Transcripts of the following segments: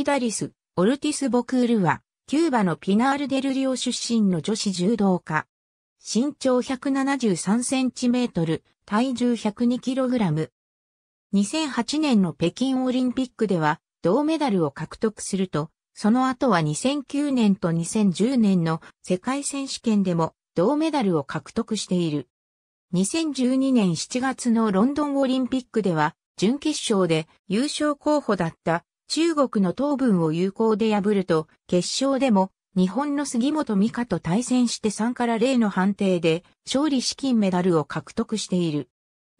イダリス・オルティス・ボクールは、キューバのピナール・デルリオ出身の女子柔道家。身長173センチメートル、体重102キログラム。2008年の北京オリンピックでは、銅メダルを獲得すると、その後は2009年と2010年の世界選手権でも銅メダルを獲得している。2012年7月のロンドンオリンピックでは準決勝で優勝候補だった中国の東文を有効で破ると、決勝でも、日本の杉本美香と対戦して3から0の判定で、勝利資金メダルを獲得している。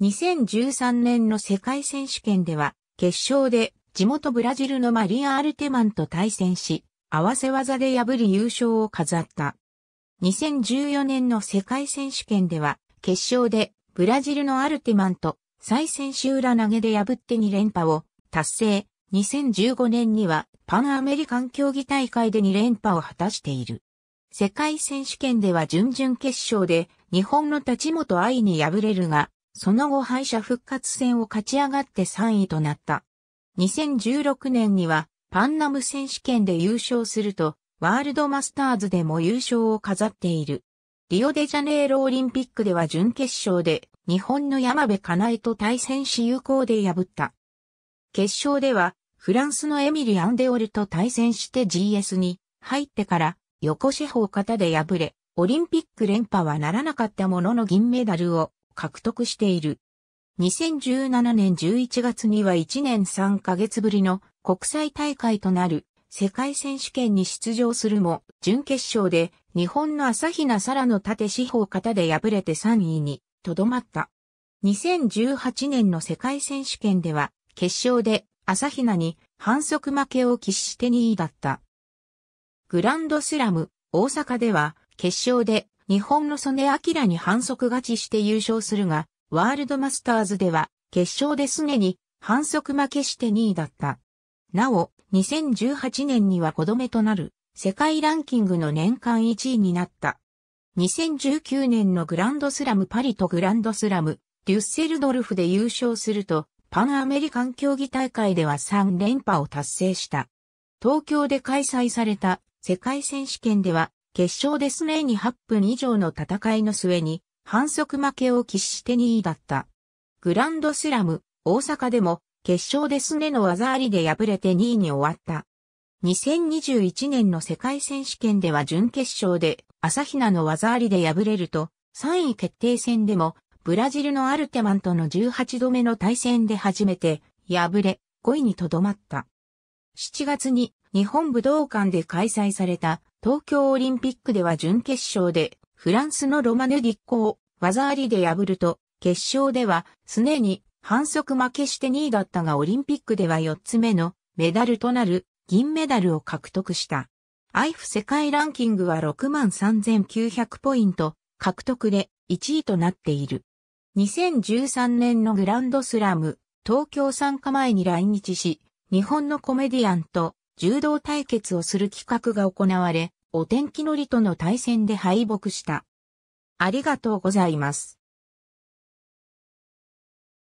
2013年の世界選手権では、決勝で地元ブラジルのマリア・アルテマンと対戦し、合わせ技で破り優勝を飾った。2014年の世界選手権では、決勝でブラジルのアルテマンと再戦手裏投げで破って2連覇を達成。2015年にはパンアメリカン競技大会で2連覇を果たしている。世界選手権では準々決勝で日本の立本愛に敗れるが、その後敗者復活戦を勝ち上がって3位となった。2016年にはパンナム選手権で優勝すると、ワールドマスターズでも優勝を飾っている。リオデジャネイロオリンピックでは準決勝で日本の山部かなえと対戦し有効で破った。決勝ではフランスのエミリ・アンデオルと対戦して GS に入ってから横四方型で敗れ、オリンピック連覇はならなかったものの銀メダルを獲得している。2017年11月には1年3ヶ月ぶりの国際大会となる世界選手権に出場するも、準決勝で日本の朝比奈沙羅の縦四方型で敗れて3位にとどまった。2018年の世界選手権では決勝で朝比奈に反則負けを喫して2位だった。グランドスラム、大阪では、決勝で日本の曽根明に反則勝ちして優勝するが、ワールドマスターズでは、決勝ですねに反則負けして2位だった。なお、2018年には5度目となる世界ランキングの年間1位になった。2019年のグランドスラムパリとグランドスラム、デュッセルドルフで優勝すると、パンアメリカン競技大会では3連覇を達成した。東京で開催された世界選手権では決勝でスレに8分以上の戦いの末に反則負けを喫して2位だった。グランドスラム大阪でも決勝でスネの技ありで敗れて2位に終わった。2021年の世界選手権では準決勝で朝比奈の技ありで敗れると3位決定戦でもブラジルのアルテマンとの18度目の対戦で初めて敗れ5位にとどまった。7月に日本武道館で開催された東京オリンピックでは準決勝でフランスのロマネディッコを技ありで破ると決勝では常に反則負けして2位だったがオリンピックでは4つ目のメダルとなる銀メダルを獲得した。IF 世界ランキングは63,900ポイント獲得で1位となっている。2013年のグランドスラム、東京参加前に来日し、日本のコメディアンと柔道対決をする企画が行われ、お天気のりとの対戦で敗北した。ありがとうございます。